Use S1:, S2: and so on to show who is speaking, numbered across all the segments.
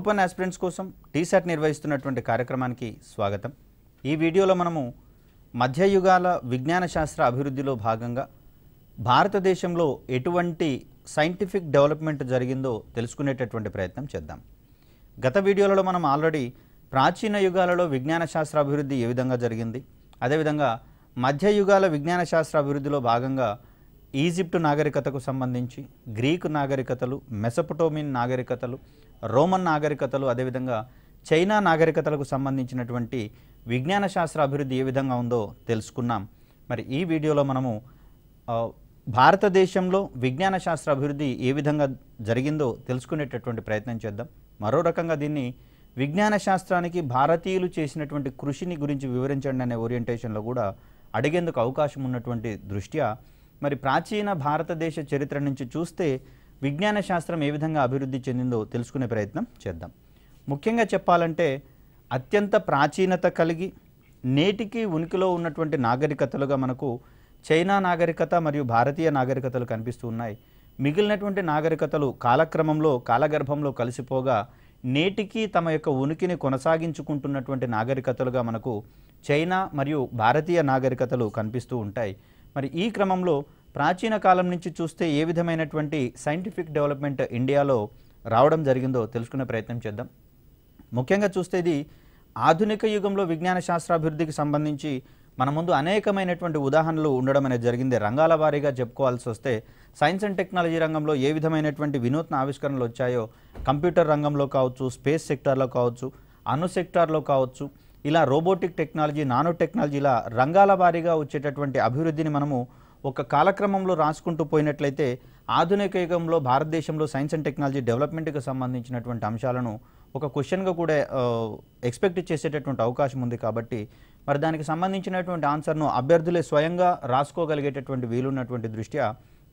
S1: group one aspirants కోసం టీసెట్ నిర్వహిస్తున్నటువంటి కార్యక్రమానికి స్వాగతం ఈ వీడియోలో మనము మధ్యయుగాల విజ్ఞాన శాస్త్ర అభివృద్ధిలో భాగంగా భారతదేశంలో ఎటువంటి సైంటిఫిక్ డెవలప్మెంట్ జరిగిందో తెలుసుకునేటటువంటి ప్రయత్నం చేద్దాం గత వీడియోలలో మనం ఆల్రెడీ ప్రాచీన యుగాలలో విజ్ఞాన శాస్త్ర అభివృద్ధి ఏ విధంగా జరిగింది అదేవిధంగా మధ్యయుగాల విజ్ఞాన శాస్త్ర అభివృద్ధిలో భాగంగా ఈజిప్టు నాగరికతకు సంబంధించి గ్రీకు నాగరికతలు మెసపటోమిన్ నాగరికతలు రోమన్ నాగరికతలు అదేవిధంగా చైనా నాగరికతలకు సంబంధించినటువంటి విజ్ఞాన శాస్త్ర అభివృద్ధి ఏ విధంగా ఉందో తెలుసుకున్నాం మరి ఈ వీడియోలో మనము భారతదేశంలో విజ్ఞాన శాస్త్ర అభివృద్ధి ఏ విధంగా జరిగిందో తెలుసుకునేటటువంటి ప్రయత్నం చేద్దాం మరో రకంగా దీన్ని విజ్ఞాన శాస్త్రానికి భారతీయులు చేసినటువంటి కృషిని గురించి వివరించండి అనే ఓరియంటేషన్లో కూడా అడిగేందుకు అవకాశం ఉన్నటువంటి దృష్ట్యా మరి ప్రాచీన భారతదేశ చరిత్ర నుంచి చూస్తే విజ్ఞాన శాస్త్రం ఏ విధంగా అభివృద్ధి చెందిందో తెలుసుకునే ప్రయత్నం చేద్దాం ముఖ్యంగా చెప్పాలంటే అత్యంత ప్రాచీనత కలిగి నేటికి ఉనికిలో ఉన్నటువంటి నాగరికతలుగా మనకు చైనా నాగరికత మరియు భారతీయ నాగరికతలు కనిపిస్తూ ఉన్నాయి మిగిలినటువంటి నాగరికతలు కాలక్రమంలో కాలగర్భంలో కలిసిపోగా నేటికి తమ యొక్క ఉనికిని కొనసాగించుకుంటున్నటువంటి నాగరికతలుగా మనకు చైనా మరియు భారతీయ నాగరికతలు కనిపిస్తూ ఉంటాయి మరి ఈ క్రమంలో ప్రాచీన కాలం నుంచి చూస్తే ఏ విధమైనటువంటి సైంటిఫిక్ డెవలప్మెంట్ ఇండియాలో రావడం జరిగిందో తెలుసుకునే ప్రయత్నం చేద్దాం ముఖ్యంగా చూస్తే ఇది ఆధునిక యుగంలో విజ్ఞాన శాస్త్రాభివృద్ధికి సంబంధించి మన ముందు అనేకమైనటువంటి ఉదాహరణలు ఉండడం అనేది జరిగింది రంగాల వారీగా చెప్పుకోవాల్సి వస్తే సైన్స్ అండ్ టెక్నాలజీ రంగంలో ఏ విధమైనటువంటి వినూత్న ఆవిష్కరణలు వచ్చాయో కంప్యూటర్ రంగంలో కావచ్చు స్పేస్ సెక్టార్లో కావచ్చు అణు సెక్టార్లో కావచ్చు ఇలా రోబోటిక్ టెక్నాలజీ నానో టెక్నాలజీ ఇలా రంగాల వారీగా వచ్చేటటువంటి అభివృద్ధిని మనము ఒక కాలక్రమంలో రాసుకుంటూ పోయినట్లయితే ఆధునిక యుగంలో భారతదేశంలో సైన్స్ అండ్ టెక్నాలజీ డెవలప్మెంట్కి సంబంధించినటువంటి అంశాలను ఒక క్వశ్చన్గా కూడా ఎక్స్పెక్ట్ చేసేటటువంటి అవకాశం ఉంది కాబట్టి మరి దానికి సంబంధించినటువంటి ఆన్సర్ను అభ్యర్థులే స్వయంగా రాసుకోగలిగేటటువంటి వీలున్నటువంటి దృష్ట్యా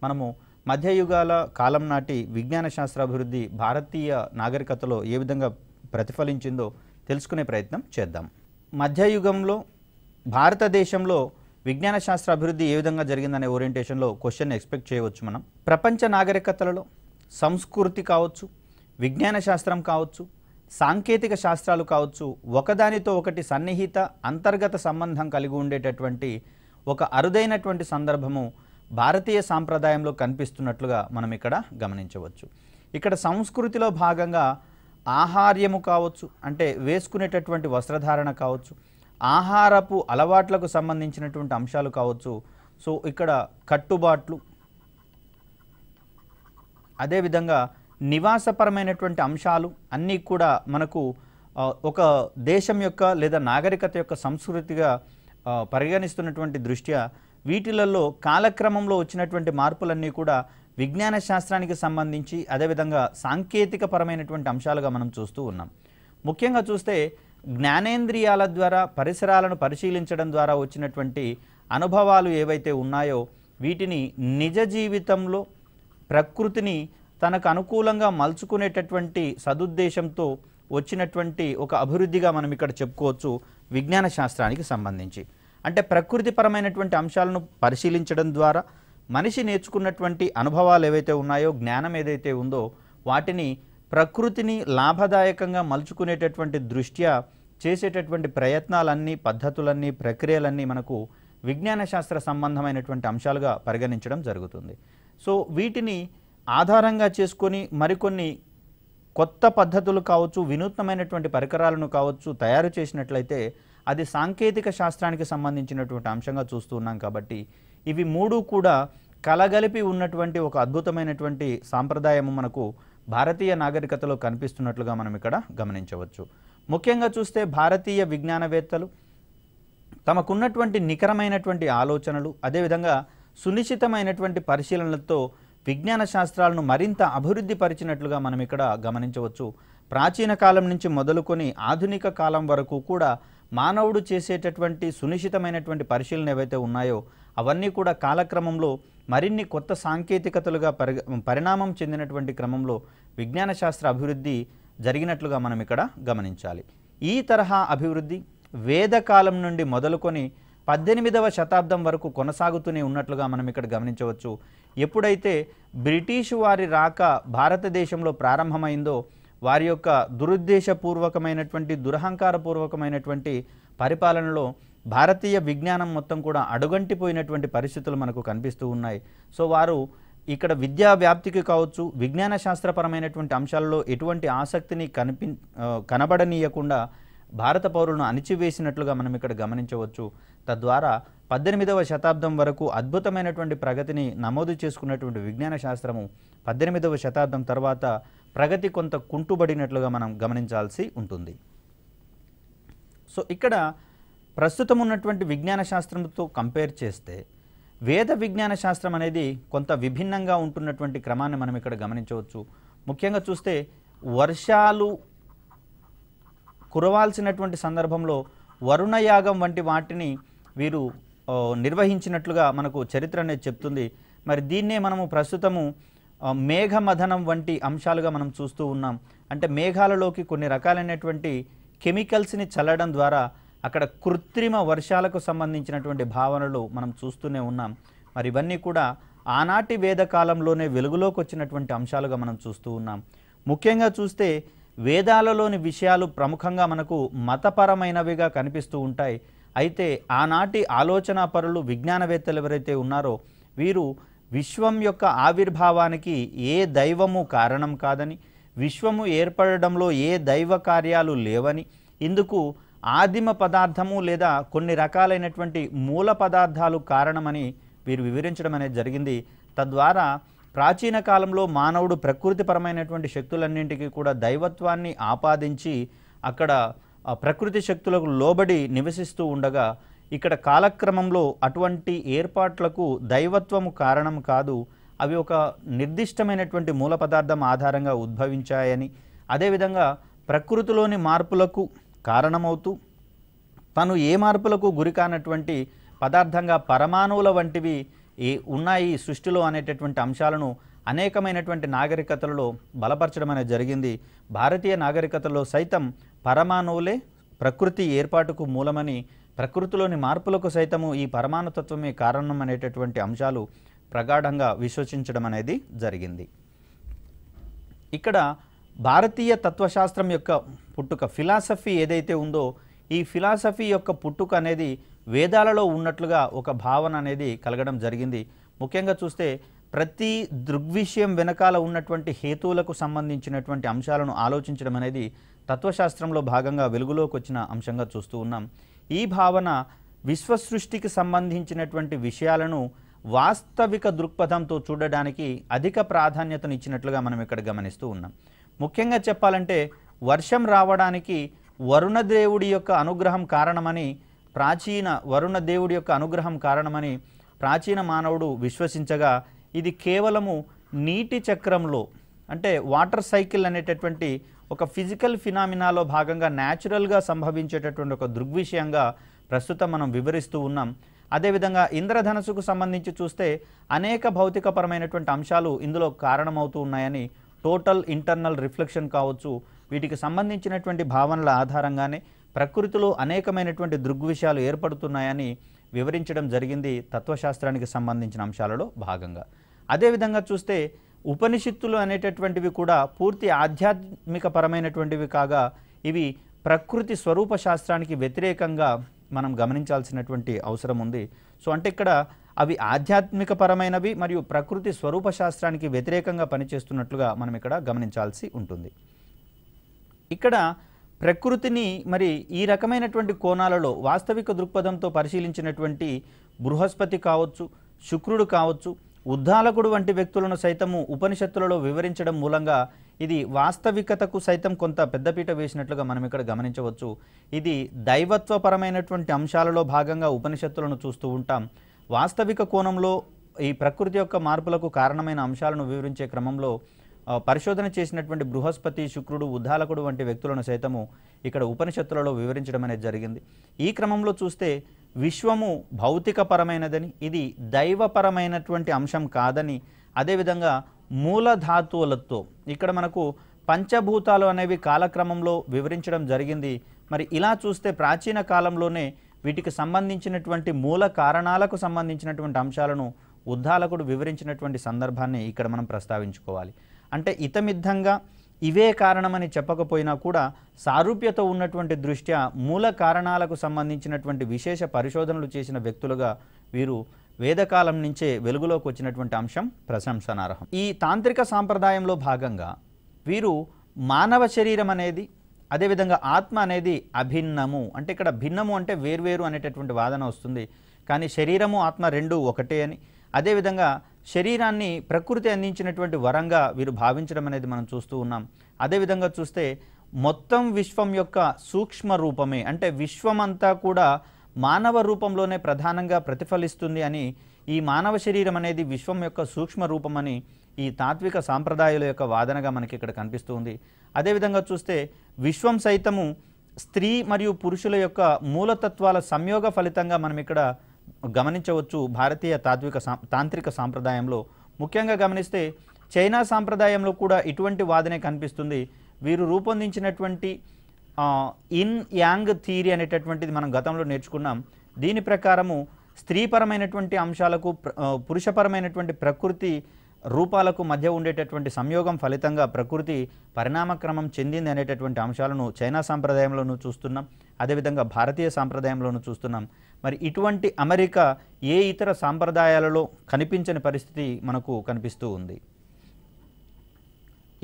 S1: మనము మధ్యయుగాల కాలం నాటి విజ్ఞాన శాస్త్ర అభివృద్ధి భారతీయ నాగరికతలో ఏ విధంగా ప్రతిఫలించిందో తెలుసుకునే ప్రయత్నం చేద్దాం మధ్యయుగంలో భారతదేశంలో విజ్ఞాన శాస్త్ర అభివృద్ధి ఏ విధంగా జరిగిందనే ఓరియంటేషన్లో క్వశ్చన్ ఎక్స్పెక్ట్ చేయవచ్చు మనం ప్రపంచ నాగరికతలలో సంస్కృతి కావచ్చు విజ్ఞాన శాస్త్రం కావచ్చు సాంకేతిక శాస్త్రాలు కావచ్చు ఒకదానితో ఒకటి సన్నిహిత అంతర్గత సంబంధం కలిగి ఉండేటటువంటి ఒక అరుదైనటువంటి సందర్భము భారతీయ సాంప్రదాయంలో కనిపిస్తున్నట్లుగా మనం ఇక్కడ గమనించవచ్చు ఇక్కడ సంస్కృతిలో భాగంగా ఆహార్యము కావచ్చు అంటే వేసుకునేటటువంటి వస్త్రధారణ కావచ్చు ఆహారపు అలవాట్లకు సంబంధించినటువంటి అంశాలు కావచ్చు సో ఇక్కడ కట్టుబాట్లు అదేవిధంగా నివాసపరమైనటువంటి అంశాలు అన్నీ కూడా మనకు ఒక దేశం యొక్క లేదా నాగరికత యొక్క సంస్కృతిగా పరిగణిస్తున్నటువంటి దృష్ట్యా వీటిలలో కాలక్రమంలో వచ్చినటువంటి మార్పులన్నీ కూడా విజ్ఞాన శాస్త్రానికి సంబంధించి అదేవిధంగా సాంకేతిక పరమైనటువంటి అంశాలుగా మనం చూస్తూ ఉన్నాం ముఖ్యంగా చూస్తే జ్ఞానేంద్రియాల ద్వారా పరిసరాలను పరిశీలించడం ద్వారా వచ్చినటువంటి అనుభవాలు ఏవైతే ఉన్నాయో వీటిని నిజ జీవితంలో ప్రకృతిని తనకు అనుకూలంగా మలుచుకునేటటువంటి సదుద్దేశంతో వచ్చినటువంటి ఒక అభివృద్ధిగా మనం ఇక్కడ చెప్పుకోవచ్చు విజ్ఞాన శాస్త్రానికి సంబంధించి అంటే ప్రకృతిపరమైనటువంటి అంశాలను పరిశీలించడం ద్వారా మనిషి నేర్చుకున్నటువంటి అనుభవాలు ఏవైతే ఉన్నాయో జ్ఞానం ఏదైతే ఉందో వాటిని ప్రకృతిని లాభదాయకంగా మలుచుకునేటటువంటి దృష్ట్యా చేసేటటువంటి ప్రయత్నాలన్నీ పద్ధతులన్నీ ప్రక్రియలన్నీ మనకు విజ్ఞాన శాస్త్ర సంబంధమైనటువంటి అంశాలుగా పరిగణించడం జరుగుతుంది సో వీటిని ఆధారంగా చేసుకొని మరికొన్ని కొత్త పద్ధతులు కావచ్చు వినూత్నమైనటువంటి పరికరాలను కావచ్చు తయారు చేసినట్లయితే అది సాంకేతిక శాస్త్రానికి సంబంధించినటువంటి అంశంగా చూస్తున్నాం కాబట్టి ఇవి మూడు కూడా కలగలిపి ఉన్నటువంటి ఒక అద్భుతమైనటువంటి సాంప్రదాయము మనకు భారతీయ నాగరికతలో కనిపిస్తున్నట్లుగా మనం ఇక్కడ గమనించవచ్చు ముఖ్యంగా చూస్తే భారతీయ విజ్ఞానవేత్తలు తమకున్నటువంటి నికరమైనటువంటి ఆలోచనలు అదేవిధంగా సునిశ్చితమైనటువంటి పరిశీలనలతో విజ్ఞాన శాస్త్రాలను మరింత అభివృద్ధి పరిచినట్లుగా మనం ఇక్కడ గమనించవచ్చు ప్రాచీన కాలం నుంచి మొదలుకొని ఆధునిక కాలం వరకు కూడా మానవుడు చేసేటటువంటి సునిశ్చితమైనటువంటి పరిశీలన ఏవైతే ఉన్నాయో అవన్నీ కూడా కాలక్రమంలో మరిన్ని కొత్త సాంకేతికతలుగా పరిణామం చెందినటువంటి క్రమంలో విజ్ఞాన శాస్త్ర అభివృద్ధి జరిగినట్లుగా మనం ఇక్కడ గమనించాలి ఈ తరహా అభివృద్ధి వేదకాలం నుండి మొదలుకొని పద్దెనిమిదవ శతాబ్దం వరకు కొనసాగుతూనే ఉన్నట్లుగా మనం ఇక్కడ గమనించవచ్చు ఎప్పుడైతే బ్రిటిష్ వారి రాక భారతదేశంలో ప్రారంభమైందో వారి యొక్క దురుద్దేశపూర్వకమైనటువంటి దురహంకారపూర్వకమైనటువంటి పరిపాలనలో భారతీయ విజ్ఞానం మొత్తం కూడా అడుగంటిపోయినటువంటి పరిస్థితులు మనకు కనిపిస్తూ ఉన్నాయి సో వారు ఇక్కడ విద్యా వ్యాప్తికి కావచ్చు విజ్ఞాన శాస్త్రపరమైనటువంటి అంశాల్లో ఎటువంటి ఆసక్తిని కనిపి కనబడనీయకుండా భారత పౌరులను అణిచివేసినట్లుగా మనం ఇక్కడ గమనించవచ్చు తద్వారా పద్దెనిమిదవ శతాబ్దం వరకు అద్భుతమైనటువంటి ప్రగతిని నమోదు చేసుకున్నటువంటి విజ్ఞాన శాస్త్రము పద్దెనిమిదవ శతాబ్దం తర్వాత ప్రగతి కొంత కుంటుబడినట్లుగా మనం గమనించాల్సి ఉంటుంది సో ఇక్కడ ప్రస్తుతం ఉన్నటువంటి విజ్ఞాన శాస్త్రంతో కంపేర్ చేస్తే వేద విజ్ఞాన శాస్త్రం అనేది కొంత విభిన్నంగా ఉంటున్నటువంటి క్రమాన్ని మనం ఇక్కడ గమనించవచ్చు ముఖ్యంగా చూస్తే వర్షాలు కురవాల్సినటువంటి సందర్భంలో వరుణయాగం వంటి వాటిని వీరు నిర్వహించినట్లుగా మనకు చరిత్ర అనేది చెప్తుంది మరి దీన్నే మనము ప్రస్తుతము మేఘమధనం వంటి అంశాలుగా మనం చూస్తూ ఉన్నాం అంటే మేఘాలలోకి కొన్ని రకాలైనటువంటి కెమికల్స్ని చల్లడం ద్వారా అక్కడ కృత్రిమ వర్షాలకు సంబంధించినటువంటి భావనలు మనం చూస్తూనే ఉన్నాం మరి ఇవన్నీ కూడా ఆనాటి వేదకాలంలోనే వెలుగులోకి వచ్చినటువంటి అంశాలుగా మనం చూస్తూ ఉన్నాం ముఖ్యంగా చూస్తే వేదాలలోని విషయాలు ప్రముఖంగా మనకు మతపరమైనవిగా కనిపిస్తూ ఉంటాయి అయితే ఆనాటి ఆలోచన పరులు విజ్ఞానవేత్తలు ఎవరైతే ఉన్నారో వీరు విశ్వం యొక్క ఆవిర్భావానికి ఏ దైవము కారణం కాదని విశ్వము ఏర్పడడంలో ఏ దైవ కార్యాలు లేవని ఇందుకు ఆదిమ పదార్థము లేదా కొన్ని రకాలైనటువంటి మూల పదార్థాలు కారణమని వీరు వివరించడం అనేది జరిగింది తద్వారా ప్రాచీన కాలంలో మానవుడు ప్రకృతిపరమైనటువంటి శక్తులన్నింటికీ కూడా దైవత్వాన్ని ఆపాదించి అక్కడ ప్రకృతి శక్తులకు లోబడి నివసిస్తూ ఉండగా ఇక్కడ కాలక్రమంలో అటువంటి ఏర్పాట్లకు దైవత్వము కారణం కాదు అవి ఒక నిర్దిష్టమైనటువంటి మూల పదార్థం ఆధారంగా ఉద్భవించాయని అదేవిధంగా ప్రకృతిలోని మార్పులకు కారణమవుతూ తను ఏ మార్పులకు గురికానటువంటి పదార్థంగా పరమాణువుల వంటివి ఏ ఉన్నాయి సృష్టిలో అనేటటువంటి అంశాలను అనేకమైనటువంటి నాగరికతలలో బలపరచడం అనేది జరిగింది భారతీయ నాగరికతలో సైతం పరమాణువులే ప్రకృతి ఏర్పాటుకు మూలమని ప్రకృతిలోని మార్పులకు సైతము ఈ పరమాణుతత్వమే కారణం అనేటటువంటి అంశాలు ప్రగాఢంగా విశ్వసించడం అనేది జరిగింది ఇక్కడ భారతీయ తత్వశాస్త్రం యొక్క పుట్టుక ఫిలాసఫీ ఏదైతే ఉందో ఈ ఫిలాసఫీ యొక్క పుట్టుక అనేది వేదాలలో ఉన్నట్లుగా ఒక భావన అనేది కలగడం జరిగింది ముఖ్యంగా చూస్తే ప్రతి దృగ్విషయం వెనకాల ఉన్నటువంటి హేతువులకు సంబంధించినటువంటి అంశాలను ఆలోచించడం అనేది తత్వశాస్త్రంలో భాగంగా వెలుగులోకి వచ్చిన అంశంగా చూస్తూ ఉన్నాం ఈ భావన విశ్వసృష్టికి సంబంధించినటువంటి విషయాలను వాస్తవిక దృక్పథంతో చూడడానికి అధిక ప్రాధాన్యతను ఇచ్చినట్లుగా మనం ఇక్కడ గమనిస్తూ ఉన్నాం ముఖ్యంగా చెప్పాలంటే వర్షం రావడానికి వరుణదేవుడి యొక్క అనుగ్రహం కారణమని ప్రాచీన వరుణదేవుడి యొక్క అనుగ్రహం కారణమని ప్రాచీన మానవుడు విశ్వసించగా ఇది కేవలము నీటి చక్రంలో అంటే వాటర్ సైకిల్ అనేటటువంటి ఒక ఫిజికల్ ఫినామినాలో భాగంగా న్యాచురల్గా సంభవించేటటువంటి ఒక దృగ్విషయంగా ప్రస్తుతం మనం వివరిస్తూ ఉన్నాం అదేవిధంగా ఇంద్రధనసుకు సంబంధించి చూస్తే అనేక భౌతికపరమైనటువంటి అంశాలు ఇందులో కారణమవుతూ ఉన్నాయని టోటల్ ఇంటర్నల్ రిఫ్లెక్షన్ కావచ్చు వీటికి సంబంధించినటువంటి భావనల ఆధారంగానే ప్రకృతిలో అనేకమైనటువంటి దృగ్విషయాలు ఏర్పడుతున్నాయని వివరించడం జరిగింది తత్వశాస్త్రానికి సంబంధించిన అంశాలలో భాగంగా అదేవిధంగా చూస్తే ఉపనిషత్తులు అనేటటువంటివి కూడా పూర్తి ఆధ్యాత్మిక పరమైనటువంటివి కాగా ఇవి ప్రకృతి స్వరూప శాస్త్రానికి వ్యతిరేకంగా మనం గమనించాల్సినటువంటి అవసరం ఉంది సో అంటే ఇక్కడ అవి ఆధ్యాత్మికపరమైనవి మరియు ప్రకృతి స్వరూప శాస్త్రానికి వ్యతిరేకంగా పనిచేస్తున్నట్లుగా మనం ఇక్కడ గమనించాల్సి ఉంటుంది ఇక్కడ ప్రకృతిని మరి ఈ రకమైనటువంటి కోణాలలో వాస్తవిక దృక్పథంతో పరిశీలించినటువంటి బృహస్పతి కావచ్చు శుక్రుడు కావచ్చు ఉద్దాలకుడు వంటి వ్యక్తులను సైతము ఉపనిషత్తులలో వివరించడం మూలంగా ఇది వాస్తవికతకు సైతం కొంత పెద్దపీట వేసినట్లుగా మనం ఇక్కడ గమనించవచ్చు ఇది దైవత్వపరమైనటువంటి అంశాలలో భాగంగా ఉపనిషత్తులను చూస్తూ ఉంటాం వాస్తవిక కోణంలో ఈ ప్రకృతి యొక్క మార్పులకు కారణమైన అంశాలను వివరించే క్రమంలో పరిశోధన చేసినటువంటి బృహస్పతి శుక్రుడు ఉద్దాలకుడు వంటి వ్యక్తులను సైతము ఇక్కడ ఉపనిషత్తులలో వివరించడం అనేది జరిగింది ఈ క్రమంలో చూస్తే విశ్వము భౌతికపరమైనదని ఇది దైవపరమైనటువంటి అంశం కాదని అదేవిధంగా మూలధాతువులతో ఇక్కడ మనకు పంచభూతాలు అనేవి కాలక్రమంలో వివరించడం జరిగింది మరి ఇలా చూస్తే ప్రాచీన కాలంలోనే వీటికి సంబంధించినటువంటి మూల కారణాలకు సంబంధించినటువంటి అంశాలను ఉద్దాలకుడు వివరించినటువంటి సందర్భాన్ని ఇక్కడ మనం ప్రస్తావించుకోవాలి అంటే ఇతమిద్దంగా ఇవే కారణమని చెప్పకపోయినా కూడా సారూప్యత ఉన్నటువంటి దృష్ట్యా మూల కారణాలకు సంబంధించినటువంటి విశేష పరిశోధనలు చేసిన వ్యక్తులుగా వీరు వేదకాలం నుంచే వెలుగులోకి వచ్చినటువంటి అంశం ప్రశంసనార్హం ఈ తాంత్రిక సాంప్రదాయంలో భాగంగా వీరు మానవ శరీరం అనేది అదేవిధంగా ఆత్మ అనేది అభిన్నము అంటే ఇక్కడ భిన్నము అంటే వేర్వేరు అనేటటువంటి వాదన వస్తుంది కానీ శరీరము ఆత్మ రెండు ఒకటే అని అదేవిధంగా శరీరాన్ని ప్రకృతి అందించినటువంటి వరంగా వీరు భావించడం అనేది మనం చూస్తూ ఉన్నాం అదేవిధంగా చూస్తే మొత్తం విశ్వం యొక్క సూక్ష్మ రూపమే అంటే విశ్వమంతా కూడా మానవ రూపంలోనే ప్రధానంగా ప్రతిఫలిస్తుంది అని ఈ మానవ శరీరం అనేది విశ్వం యొక్క సూక్ష్మ రూపమని ఈ తాత్విక సాంప్రదాయాల యొక్క వాదనగా మనకి ఇక్కడ కనిపిస్తుంది అదేవిధంగా చూస్తే విశ్వం సైతము స్త్రీ మరియు పురుషుల యొక్క మూలతత్వాల సంయోగ ఫలితంగా మనం ఇక్కడ గమనించవచ్చు భారతీయ తాత్విక తాంత్రిక సాంప్రదాయంలో ముఖ్యంగా గమనిస్తే చైనా సాంప్రదాయంలో కూడా ఇటువంటి వాదనే కనిపిస్తుంది వీరు రూపొందించినటువంటి ఇన్ యాంగ్ థియరీ అనేటటువంటిది మనం గతంలో నేర్చుకున్నాం దీని ప్రకారము స్త్రీపరమైనటువంటి అంశాలకు పురుషపరమైనటువంటి ప్రకృతి రూపాలకు మధ్య ఉండేటటువంటి సంయోగం ఫలితంగా ప్రకృతి పరిణామక్రమం చెందింది అనేటటువంటి అంశాలను చైనా సాంప్రదాయంలోనూ చూస్తున్నాం అదేవిధంగా భారతీయ సాంప్రదాయంలోనూ చూస్తున్నాం మరి ఇటువంటి అమెరికా ఏ ఇతర సాంప్రదాయాలలో కనిపించని పరిస్థితి మనకు కనిపిస్తూ ఉంది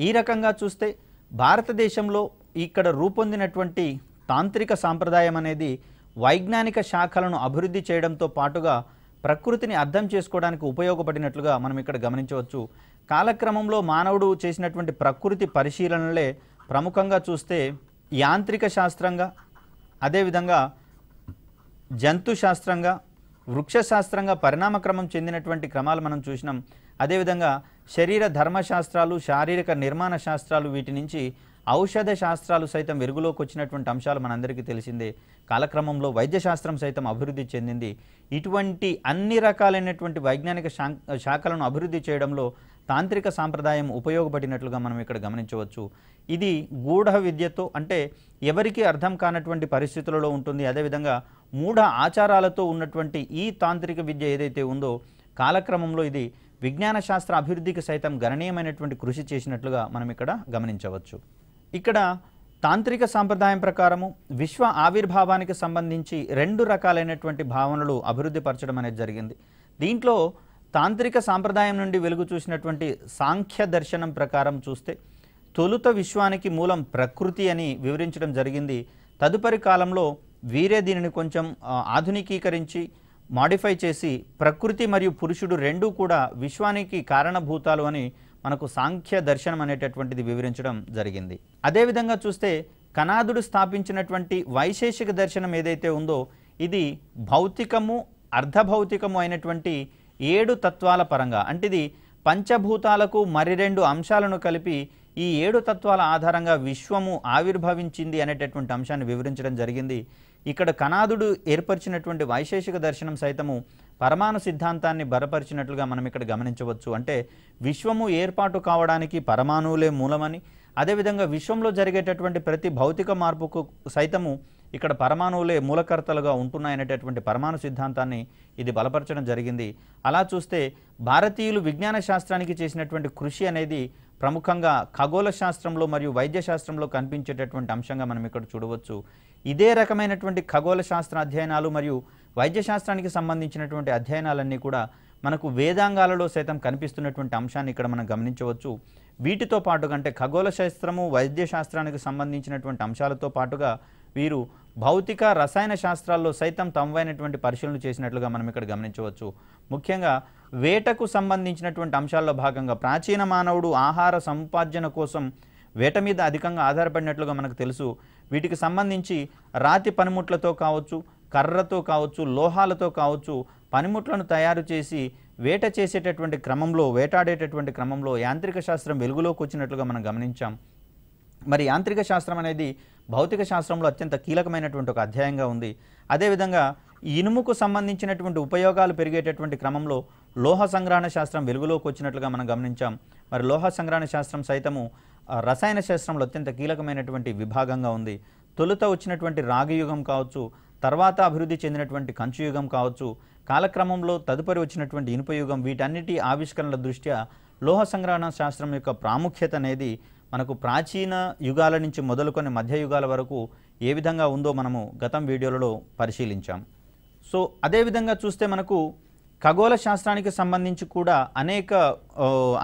S1: ఈ రకంగా చూస్తే భారతదేశంలో ఇక్కడ రూపొందినటువంటి తాంత్రిక సాంప్రదాయం అనేది వైజ్ఞానిక శాఖలను అభివృద్ధి చేయడంతో పాటుగా ప్రకృతిని అర్థం చేసుకోవడానికి ఉపయోగపడినట్లుగా మనం ఇక్కడ గమనించవచ్చు కాలక్రమంలో మానవుడు చేసినటువంటి ప్రకృతి పరిశీలనలే ప్రముఖంగా చూస్తే యాంత్రిక శాస్త్రంగా అదేవిధంగా జంతు శాస్త్రంగా వృక్షశాస్త్రంగా పరిణామక్రమం చెందినటువంటి క్రమాలు మనం చూసినాం అదేవిధంగా శరీర ధర్మశాస్త్రాలు శారీరక నిర్మాణ శాస్త్రాలు వీటి నుంచి ఔషధ శాస్త్రాలు సైతం వెలుగులోకి వచ్చినటువంటి అంశాలు మనందరికీ తెలిసిందే కాలక్రమంలో వైద్యశాస్త్రం సైతం అభివృద్ధి చెందింది ఇటువంటి అన్ని రకాలైనటువంటి వైజ్ఞానిక శాఖలను అభివృద్ధి చేయడంలో తాంత్రిక సాంప్రదాయం ఉపయోగపడినట్లుగా మనం ఇక్కడ గమనించవచ్చు ఇది గూఢ విద్యతో అంటే ఎవరికి అర్థం కానటువంటి పరిస్థితులలో ఉంటుంది అదేవిధంగా మూఢ ఆచారాలతో ఉన్నటువంటి ఈ తాంత్రిక విద్య ఏదైతే ఉందో కాలక్రమంలో ఇది విజ్ఞాన శాస్త్ర అభివృద్ధికి సైతం గణనీయమైనటువంటి కృషి చేసినట్లుగా మనం ఇక్కడ గమనించవచ్చు ఇక్కడ తాంత్రిక సాంప్రదాయం ప్రకారము విశ్వ ఆవిర్భావానికి సంబంధించి రెండు రకాలైనటువంటి భావనలు అభివృద్ధి పరచడం అనేది జరిగింది దీంట్లో తాంత్రిక సాంప్రదాయం నుండి వెలుగు చూసినటువంటి సాంఖ్య దర్శనం ప్రకారం చూస్తే తొలుత విశ్వానికి మూలం ప్రకృతి అని వివరించడం జరిగింది తదుపరి కాలంలో వీరే దీనిని కొంచెం ఆధునికీకరించి మాడిఫై చేసి ప్రకృతి మరియు పురుషుడు రెండూ కూడా విశ్వానికి కారణభూతాలు అని మనకు సాంఖ్య దర్శనం అనేటటువంటిది వివరించడం జరిగింది అదేవిధంగా చూస్తే కనాదుడు స్థాపించినటువంటి వైశేషిక దర్శనం ఏదైతే ఉందో ఇది భౌతికము అర్ధభౌతికము అయినటువంటి ఏడు తత్వాల పరంగా అంటే ఇది పంచభూతాలకు మరి రెండు అంశాలను కలిపి ఈ ఏడు తత్వాల ఆధారంగా విశ్వము ఆవిర్భవించింది అనేటటువంటి అంశాన్ని వివరించడం జరిగింది ఇక్కడ కణాదుడు ఏర్పరిచినటువంటి వైశేషిక దర్శనం సైతము పరమాణు సిద్ధాంతాన్ని బలపరిచినట్లుగా మనం ఇక్కడ గమనించవచ్చు అంటే విశ్వము ఏర్పాటు కావడానికి పరమాణువులే మూలమని అదేవిధంగా విశ్వంలో జరిగేటటువంటి ప్రతి భౌతిక మార్పుకు సైతము ఇక్కడ పరమాణువులే మూలకర్తలుగా ఉంటున్నాయనేటటువంటి పరమాణు సిద్ధాంతాన్ని ఇది బలపరచడం జరిగింది అలా చూస్తే భారతీయులు విజ్ఞాన శాస్త్రానికి చేసినటువంటి కృషి అనేది ప్రముఖంగా ఖగోళ శాస్త్రంలో మరియు వైద్య శాస్త్రంలో కనిపించేటటువంటి అంశంగా మనం ఇక్కడ చూడవచ్చు ఇదే రకమైనటువంటి ఖగోళ శాస్త్ర అధ్యయనాలు మరియు వైద్యశాస్త్రానికి సంబంధించినటువంటి అధ్యయనాలన్నీ కూడా మనకు వేదాంగాలలో సైతం కనిపిస్తున్నటువంటి అంశాన్ని ఇక్కడ మనం గమనించవచ్చు వీటితో పాటుగా అంటే ఖగోళ శాస్త్రము వైద్యశాస్త్రానికి సంబంధించినటువంటి అంశాలతో పాటుగా వీరు భౌతిక రసాయన శాస్త్రాల్లో సైతం తమవైనటువంటి పరిశీలన చేసినట్లుగా మనం ఇక్కడ గమనించవచ్చు ముఖ్యంగా వేటకు సంబంధించినటువంటి అంశాల్లో భాగంగా ప్రాచీన మానవుడు ఆహార సంపార్జన కోసం వేట మీద అధికంగా ఆధారపడినట్లుగా మనకు తెలుసు వీటికి సంబంధించి రాతి పనిముట్లతో కావచ్చు కర్రతో కావచ్చు లోహాలతో కావచ్చు పనిముట్లను తయారు చేసి వేట చేసేటటువంటి క్రమంలో వేటాడేటటువంటి క్రమంలో యాంత్రిక శాస్త్రం వెలుగులోకి వచ్చినట్లుగా మనం గమనించాం మరి యాంత్రిక శాస్త్రం అనేది భౌతిక శాస్త్రంలో అత్యంత కీలకమైనటువంటి ఒక అధ్యాయంగా ఉంది అదేవిధంగా ఇనుముకు సంబంధించినటువంటి ఉపయోగాలు పెరిగేటటువంటి క్రమంలో లోహ సంగ్రహణ శాస్త్రం వెలుగులోకి వచ్చినట్లుగా మనం గమనించాం మరి లోహ సంగ్రహణ శాస్త్రం సైతము రసాయన శాస్త్రంలో అత్యంత కీలకమైనటువంటి విభాగంగా ఉంది తొలుత వచ్చినటువంటి రాగి యుగం కావచ్చు తర్వాత అభివృద్ధి చెందినటువంటి కంచు యుగం కావచ్చు కాలక్రమంలో తదుపరి వచ్చినటువంటి ఇనుపయుగం వీటన్నిటి ఆవిష్కరణల దృష్ట్యా లోహ సంగ్రహణ శాస్త్రం యొక్క ప్రాముఖ్యత అనేది మనకు ప్రాచీన యుగాల నుంచి మొదలుకొని మధ్య యుగాల వరకు ఏ విధంగా ఉందో మనము గతం వీడియోలలో పరిశీలించాం సో అదేవిధంగా చూస్తే మనకు ఖగోళ శాస్త్రానికి సంబంధించి కూడా అనేక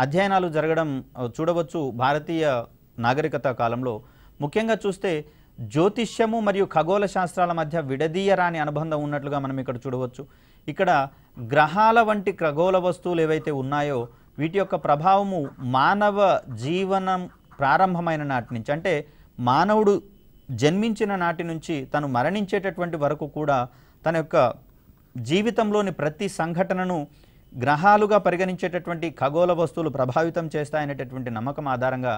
S1: అధ్యయనాలు జరగడం చూడవచ్చు భారతీయ నాగరికత కాలంలో ముఖ్యంగా చూస్తే జ్యోతిష్యము మరియు ఖగోళ శాస్త్రాల మధ్య విడదీయరాని అనుబంధం ఉన్నట్లుగా మనం ఇక్కడ చూడవచ్చు ఇక్కడ గ్రహాల వంటి ఖగోళ వస్తువులు ఏవైతే ఉన్నాయో వీటి యొక్క ప్రభావము మానవ జీవనం ప్రారంభమైన నాటి నుంచి అంటే మానవుడు జన్మించిన నాటి నుంచి తను మరణించేటటువంటి వరకు కూడా తన యొక్క జీవితంలోని ప్రతి సంఘటనను గ్రహాలుగా పరిగణించేటటువంటి ఖగోళ వస్తువులు ప్రభావితం చేస్తాయనేటటువంటి నమ్మకం ఆధారంగా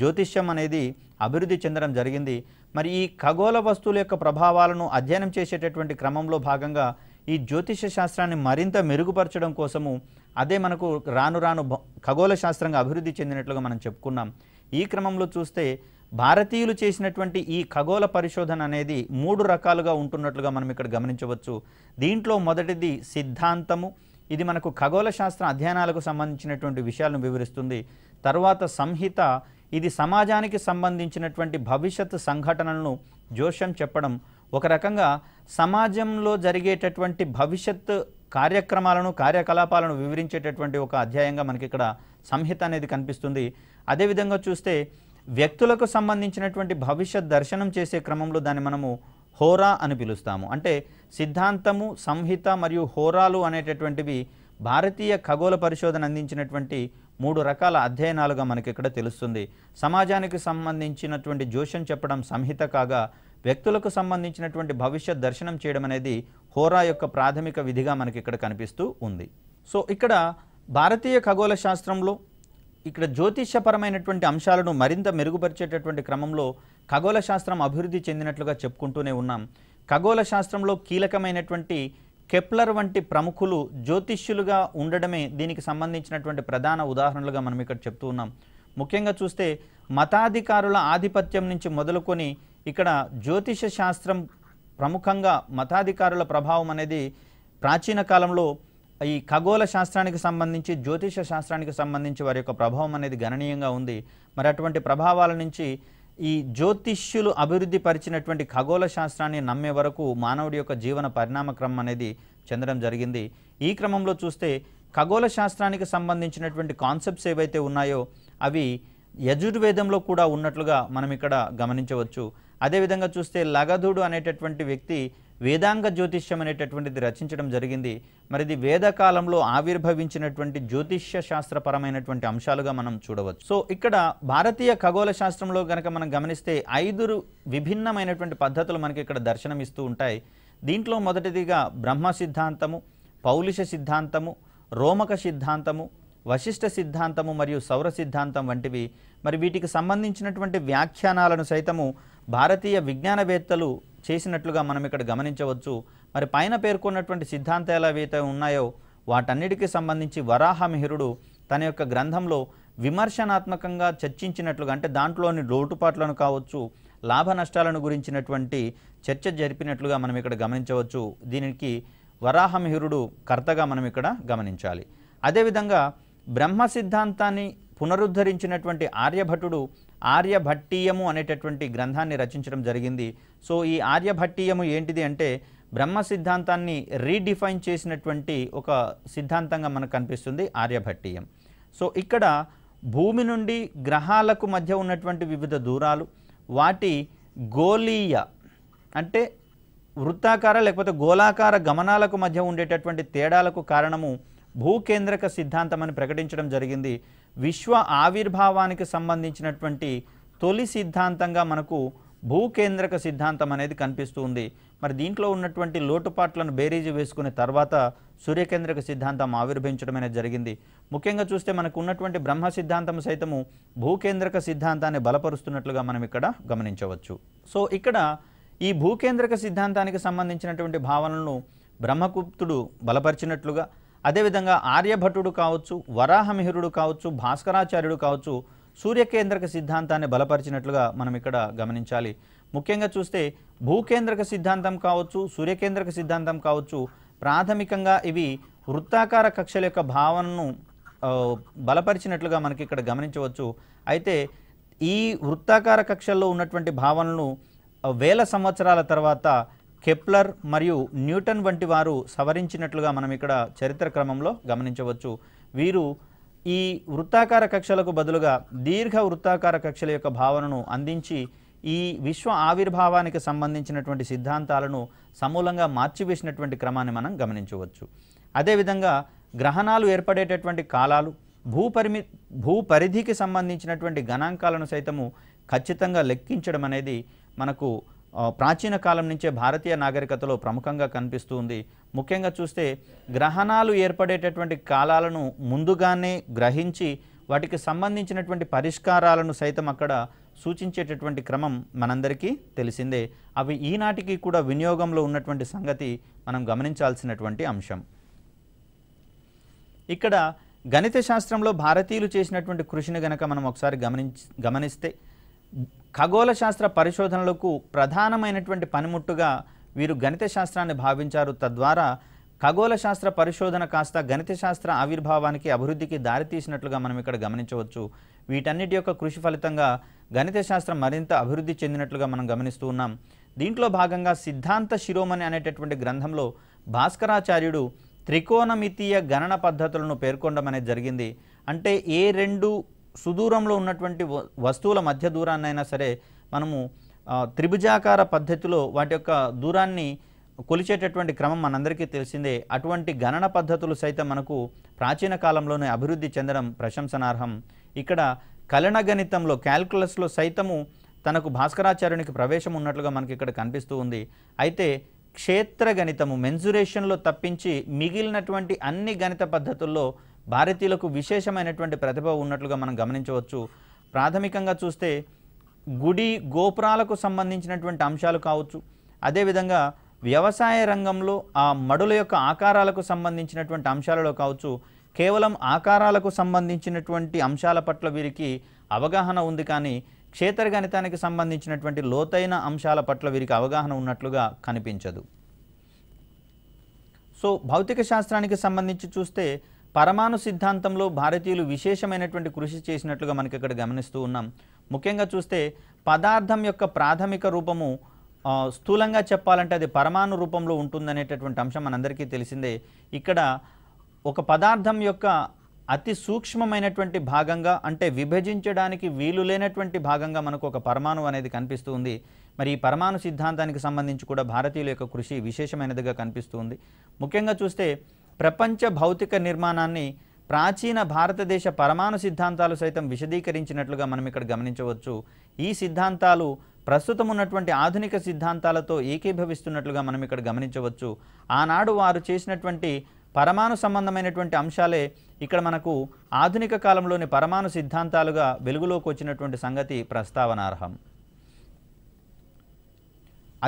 S1: జ్యోతిష్యం అనేది అభివృద్ధి చెందడం జరిగింది మరి ఈ ఖగోళ వస్తువుల యొక్క ప్రభావాలను అధ్యయనం చేసేటటువంటి క్రమంలో భాగంగా ఈ జ్యోతిష శాస్త్రాన్ని మరింత మెరుగుపరచడం కోసము అదే మనకు రాను రాను ఖగోళ శాస్త్రంగా అభివృద్ధి చెందినట్లుగా మనం చెప్పుకున్నాం ఈ క్రమంలో చూస్తే భారతీయులు చేసినటువంటి ఈ ఖగోళ పరిశోధన అనేది మూడు రకాలుగా ఉంటున్నట్లుగా మనం ఇక్కడ గమనించవచ్చు దీంట్లో మొదటిది సిద్ధాంతము ఇది మనకు ఖగోళ శాస్త్ర అధ్యయనాలకు సంబంధించినటువంటి విషయాలను వివరిస్తుంది తర్వాత సంహిత ఇది సమాజానికి సంబంధించినటువంటి భవిష్యత్ సంఘటనలను జోషం చెప్పడం ఒక రకంగా సమాజంలో జరిగేటటువంటి భవిష్యత్ కార్యక్రమాలను కార్యకలాపాలను వివరించేటటువంటి ఒక అధ్యాయంగా మనకి ఇక్కడ సంహిత అనేది కనిపిస్తుంది అదేవిధంగా చూస్తే వ్యక్తులకు సంబంధించినటువంటి భవిష్యత్ దర్శనం చేసే క్రమంలో దాన్ని మనము హోరా అని పిలుస్తాము అంటే సిద్ధాంతము సంహిత మరియు హోరాలు అనేటటువంటివి భారతీయ ఖగోళ పరిశోధన అందించినటువంటి మూడు రకాల అధ్యయనాలుగా మనకి ఇక్కడ తెలుస్తుంది సమాజానికి సంబంధించినటువంటి జోషం చెప్పడం సంహిత కాగా వ్యక్తులకు సంబంధించినటువంటి భవిష్యత్ దర్శనం చేయడం అనేది హోరా యొక్క ప్రాథమిక విధిగా మనకి ఇక్కడ కనిపిస్తూ ఉంది సో ఇక్కడ భారతీయ ఖగోళ శాస్త్రంలో ఇక్కడ జ్యోతిష్యపరమైనటువంటి అంశాలను మరింత మెరుగుపరిచేటటువంటి క్రమంలో ఖగోళ శాస్త్రం అభివృద్ధి చెందినట్లుగా చెప్పుకుంటూనే ఉన్నాం ఖగోళ శాస్త్రంలో కీలకమైనటువంటి కెప్లర్ వంటి ప్రముఖులు జ్యోతిష్యులుగా ఉండడమే దీనికి సంబంధించినటువంటి ప్రధాన ఉదాహరణలుగా మనం ఇక్కడ చెప్తూ ఉన్నాం ముఖ్యంగా చూస్తే మతాధికారుల ఆధిపత్యం నుంచి మొదలుకొని ఇక్కడ జ్యోతిష శాస్త్రం ప్రముఖంగా మతాధికారుల ప్రభావం అనేది ప్రాచీన కాలంలో ఈ ఖగోళ శాస్త్రానికి సంబంధించి జ్యోతిష శాస్త్రానికి సంబంధించి వారి యొక్క ప్రభావం అనేది గణనీయంగా ఉంది మరి అటువంటి ప్రభావాల నుంచి ఈ జ్యోతిష్యులు అభివృద్ధి పరిచినటువంటి ఖగోళ శాస్త్రాన్ని నమ్మే వరకు మానవుడి యొక్క జీవన పరిణామ క్రమం అనేది చెందడం జరిగింది ఈ క్రమంలో చూస్తే ఖగోళ శాస్త్రానికి సంబంధించినటువంటి కాన్సెప్ట్స్ ఏవైతే ఉన్నాయో అవి యజుర్వేదంలో కూడా ఉన్నట్లుగా మనం ఇక్కడ గమనించవచ్చు అదేవిధంగా చూస్తే లగధుడు అనేటటువంటి వ్యక్తి వేదాంగ జ్యోతిష్యం అనేటటువంటిది రచించడం జరిగింది మరి ఇది వేదకాలంలో ఆవిర్భవించినటువంటి జ్యోతిష్య శాస్త్రపరమైనటువంటి అంశాలుగా మనం చూడవచ్చు సో ఇక్కడ భారతీయ ఖగోళ శాస్త్రంలో కనుక మనం గమనిస్తే ఐదు విభిన్నమైనటువంటి పద్ధతులు మనకి ఇక్కడ దర్శనమిస్తూ ఉంటాయి దీంట్లో మొదటిదిగా బ్రహ్మ సిద్ధాంతము పౌలుష సిద్ధాంతము రోమక సిద్ధాంతము వశిష్ట సిద్ధాంతము మరియు సౌర సిద్ధాంతం వంటివి మరి వీటికి సంబంధించినటువంటి వ్యాఖ్యానాలను సైతము భారతీయ విజ్ఞానవేత్తలు చేసినట్లుగా మనం ఇక్కడ గమనించవచ్చు మరి పైన పేర్కొన్నటువంటి సిద్ధాంతాలు ఏవైతే ఉన్నాయో వాటన్నిటికీ సంబంధించి వరాహమిహిరుడు తన యొక్క గ్రంథంలో విమర్శనాత్మకంగా చర్చించినట్లుగా అంటే దాంట్లోని లోటుపాట్లను కావచ్చు లాభ నష్టాలను గురించినటువంటి చర్చ జరిపినట్లుగా మనం ఇక్కడ గమనించవచ్చు దీనికి వరాహమిహిరుడు కర్తగా మనం ఇక్కడ గమనించాలి అదేవిధంగా బ్రహ్మ సిద్ధాంతాన్ని పునరుద్ధరించినటువంటి ఆర్యభటుడు ఆర్యభట్టీయము అనేటటువంటి గ్రంథాన్ని రచించడం జరిగింది సో ఈ ఆర్యభట్టీయము ఏంటిది అంటే బ్రహ్మ సిద్ధాంతాన్ని రీడిఫైన్ చేసినటువంటి ఒక సిద్ధాంతంగా మనకు కనిపిస్తుంది ఆర్యభట్టీయం సో ఇక్కడ భూమి నుండి గ్రహాలకు మధ్య ఉన్నటువంటి వివిధ దూరాలు వాటి గోళీయ అంటే వృత్తాకార లేకపోతే గోళాకార గమనాలకు మధ్య ఉండేటటువంటి తేడాలకు కారణము భూకేంద్రక సిద్ధాంతం అని ప్రకటించడం జరిగింది విశ్వ ఆవిర్భావానికి సంబంధించినటువంటి తొలి సిద్ధాంతంగా మనకు భూకేంద్రక సిద్ధాంతం అనేది కనిపిస్తుంది మరి దీంట్లో ఉన్నటువంటి లోటుపాట్లను బేరీజు వేసుకున్న తర్వాత సూర్యకేంద్రక సిద్ధాంతం ఆవిర్భవించడం అనేది జరిగింది ముఖ్యంగా చూస్తే మనకు ఉన్నటువంటి బ్రహ్మ సిద్ధాంతం సైతము భూకేంద్రక సిద్ధాంతాన్ని బలపరుస్తున్నట్లుగా మనం ఇక్కడ గమనించవచ్చు సో ఇక్కడ ఈ భూకేంద్రక సిద్ధాంతానికి సంబంధించినటువంటి భావనలను బ్రహ్మగుప్తుడు బలపరిచినట్లుగా అదేవిధంగా ఆర్యభటుడు కావచ్చు వరాహమిహిరుడు కావచ్చు భాస్కరాచార్యుడు కావచ్చు సూర్యకేంద్రక సిద్ధాంతాన్ని బలపరిచినట్లుగా మనం ఇక్కడ గమనించాలి ముఖ్యంగా చూస్తే భూకేంద్రక సిద్ధాంతం కావచ్చు సూర్యకేంద్రక సిద్ధాంతం కావచ్చు ప్రాథమికంగా ఇవి వృత్తాకార కక్షల యొక్క భావనను బలపరిచినట్లుగా మనకి ఇక్కడ గమనించవచ్చు అయితే ఈ వృత్తాకార కక్షల్లో ఉన్నటువంటి భావనలు వేల సంవత్సరాల తర్వాత కెప్లర్ మరియు న్యూటన్ వంటి వారు సవరించినట్లుగా మనం ఇక్కడ చరిత్ర క్రమంలో గమనించవచ్చు వీరు ఈ వృత్తాకార కక్షలకు బదులుగా దీర్ఘ వృత్తాకార కక్షల యొక్క భావనను అందించి ఈ విశ్వ ఆవిర్భావానికి సంబంధించినటువంటి సిద్ధాంతాలను సమూలంగా మార్చివేసినటువంటి క్రమాన్ని మనం గమనించవచ్చు అదేవిధంగా గ్రహణాలు ఏర్పడేటటువంటి కాలాలు భూపరిమి భూపరిధికి సంబంధించినటువంటి గణాంకాలను సైతము ఖచ్చితంగా లెక్కించడం అనేది మనకు ప్రాచీన కాలం నుంచే భారతీయ నాగరికతలో ప్రముఖంగా కనిపిస్తూ ఉంది ముఖ్యంగా చూస్తే గ్రహణాలు ఏర్పడేటటువంటి కాలాలను ముందుగానే గ్రహించి వాటికి సంబంధించినటువంటి పరిష్కారాలను సైతం అక్కడ సూచించేటటువంటి క్రమం మనందరికీ తెలిసిందే అవి ఈనాటికి కూడా వినియోగంలో ఉన్నటువంటి సంగతి మనం గమనించాల్సినటువంటి అంశం ఇక్కడ గణిత శాస్త్రంలో భారతీయులు చేసినటువంటి కృషిని గనక మనం ఒకసారి గమనించి గమనిస్తే ఖగోళ శాస్త్ర పరిశోధనలకు ప్రధానమైనటువంటి పనిముట్టుగా వీరు గణిత శాస్త్రాన్ని భావించారు తద్వారా ఖగోళ శాస్త్ర పరిశోధన కాస్త గణిత శాస్త్ర ఆవిర్భావానికి అభివృద్ధికి దారితీసినట్లుగా మనం ఇక్కడ గమనించవచ్చు వీటన్నిటి యొక్క కృషి ఫలితంగా గణిత శాస్త్రం మరింత అభివృద్ధి చెందినట్లుగా మనం గమనిస్తూ ఉన్నాం దీంట్లో భాగంగా సిద్ధాంత శిరోమణి అనేటటువంటి గ్రంథంలో భాస్కరాచార్యుడు త్రికోణమితీయ గణన పద్ధతులను పేర్కొనడం అనేది జరిగింది అంటే ఏ రెండు సుదూరంలో ఉన్నటువంటి వస్తువుల మధ్య దూరాన్నైనా సరే మనము త్రిభుజాకార పద్ధతిలో వాటి యొక్క దూరాన్ని కొలిచేటటువంటి క్రమం మనందరికీ తెలిసిందే అటువంటి గణన పద్ధతులు సైతం మనకు ప్రాచీన కాలంలోనే అభివృద్ధి చెందడం ప్రశంసనార్హం ఇక్కడ కలన గణితంలో క్యాల్కులస్లో సైతము తనకు భాస్కరాచార్యునికి ప్రవేశం ఉన్నట్లుగా మనకి ఇక్కడ కనిపిస్తూ ఉంది అయితే క్షేత్ర గణితము మెన్జురేషన్లో తప్పించి మిగిలినటువంటి అన్ని గణిత పద్ధతుల్లో భారతీయులకు విశేషమైనటువంటి ప్రతిభ ఉన్నట్లుగా మనం గమనించవచ్చు ప్రాథమికంగా చూస్తే గుడి గోపురాలకు సంబంధించినటువంటి అంశాలు కావచ్చు అదేవిధంగా వ్యవసాయ రంగంలో ఆ మడుల యొక్క ఆకారాలకు సంబంధించినటువంటి అంశాలలో కావచ్చు కేవలం ఆకారాలకు సంబంధించినటువంటి అంశాల పట్ల వీరికి అవగాహన ఉంది కానీ క్షేత్ర గణితానికి సంబంధించినటువంటి లోతైన అంశాల పట్ల వీరికి అవగాహన ఉన్నట్లుగా కనిపించదు సో భౌతిక శాస్త్రానికి సంబంధించి చూస్తే పరమాణు సిద్ధాంతంలో భారతీయులు విశేషమైనటువంటి కృషి చేసినట్లుగా మనకి ఇక్కడ గమనిస్తూ ఉన్నాం ముఖ్యంగా చూస్తే పదార్థం యొక్క ప్రాథమిక రూపము స్థూలంగా చెప్పాలంటే అది పరమాణు రూపంలో ఉంటుందనేటటువంటి అంశం మనందరికీ తెలిసిందే ఇక్కడ ఒక పదార్థం యొక్క అతి సూక్ష్మమైనటువంటి భాగంగా అంటే విభజించడానికి వీలు లేనటువంటి భాగంగా మనకు ఒక పరమాణు అనేది కనిపిస్తూ ఉంది మరి ఈ పరమాణు సిద్ధాంతానికి సంబంధించి కూడా భారతీయుల యొక్క కృషి విశేషమైనదిగా కనిపిస్తూ ఉంది ముఖ్యంగా చూస్తే ప్రపంచ భౌతిక నిర్మాణాన్ని ప్రాచీన భారతదేశ పరమాణు సిద్ధాంతాలు సైతం విశదీకరించినట్లుగా మనం ఇక్కడ గమనించవచ్చు ఈ సిద్ధాంతాలు ప్రస్తుతం ఉన్నటువంటి ఆధునిక సిద్ధాంతాలతో ఏకీభవిస్తున్నట్లుగా మనం ఇక్కడ గమనించవచ్చు ఆనాడు వారు చేసినటువంటి పరమాణు సంబంధమైనటువంటి అంశాలే ఇక్కడ మనకు ఆధునిక కాలంలోని పరమాణు సిద్ధాంతాలుగా వెలుగులోకి వచ్చినటువంటి సంగతి ప్రస్తావనార్హం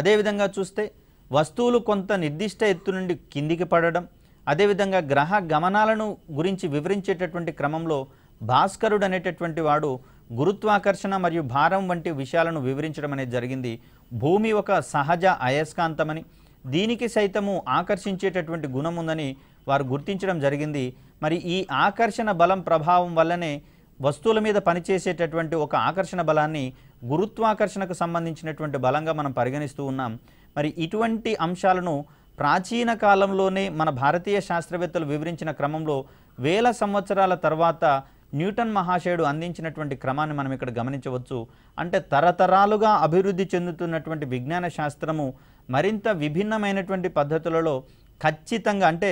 S1: అదేవిధంగా చూస్తే వస్తువులు కొంత నిర్దిష్ట ఎత్తు నుండి కిందికి పడడం అదేవిధంగా గ్రహ గమనాలను గురించి వివరించేటటువంటి క్రమంలో భాస్కరుడు అనేటటువంటి వాడు గురుత్వాకర్షణ మరియు భారం వంటి విషయాలను వివరించడం అనేది జరిగింది భూమి ఒక సహజ అయస్కాంతమని దీనికి సైతము ఆకర్షించేటటువంటి గుణం ఉందని వారు గుర్తించడం జరిగింది మరి ఈ ఆకర్షణ బలం ప్రభావం వల్లనే వస్తువుల మీద పనిచేసేటటువంటి ఒక ఆకర్షణ బలాన్ని గురుత్వాకర్షణకు సంబంధించినటువంటి బలంగా మనం పరిగణిస్తూ ఉన్నాం మరి ఇటువంటి అంశాలను ప్రాచీన కాలంలోనే మన భారతీయ శాస్త్రవేత్తలు వివరించిన క్రమంలో వేల సంవత్సరాల తర్వాత న్యూటన్ మహాశయుడు అందించినటువంటి క్రమాన్ని మనం ఇక్కడ గమనించవచ్చు అంటే తరతరాలుగా అభివృద్ధి చెందుతున్నటువంటి విజ్ఞాన శాస్త్రము మరింత విభిన్నమైనటువంటి పద్ధతులలో ఖచ్చితంగా అంటే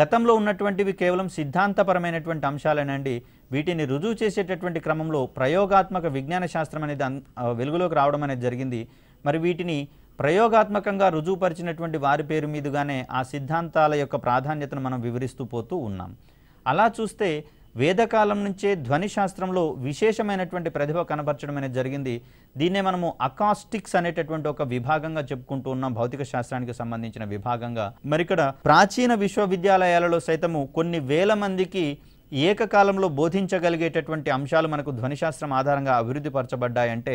S1: గతంలో ఉన్నటువంటివి కేవలం సిద్ధాంతపరమైనటువంటి అంశాలేనండి వీటిని రుజువు చేసేటటువంటి క్రమంలో ప్రయోగాత్మక విజ్ఞాన శాస్త్రం అనేది వెలుగులోకి రావడం అనేది జరిగింది మరి వీటిని ప్రయోగాత్మకంగా రుజువుపరిచినటువంటి వారి పేరు మీదుగానే ఆ సిద్ధాంతాల యొక్క ప్రాధాన్యతను మనం వివరిస్తూ పోతూ ఉన్నాం అలా చూస్తే వేదకాలం నుంచే ధ్వనిశాస్త్రంలో విశేషమైనటువంటి ప్రతిభ కనపరచడం అనేది జరిగింది దీన్నే మనము అకాస్టిక్స్ అనేటటువంటి ఒక విభాగంగా చెప్పుకుంటూ ఉన్నాం భౌతిక శాస్త్రానికి సంబంధించిన విభాగంగా మరిక్కడ ప్రాచీన విశ్వవిద్యాలయాలలో సైతము కొన్ని వేల మందికి ఏకకాలంలో బోధించగలిగేటటువంటి అంశాలు మనకు ధ్వనిశాస్త్రం ఆధారంగా అభివృద్ధి పరచబడ్డాయంటే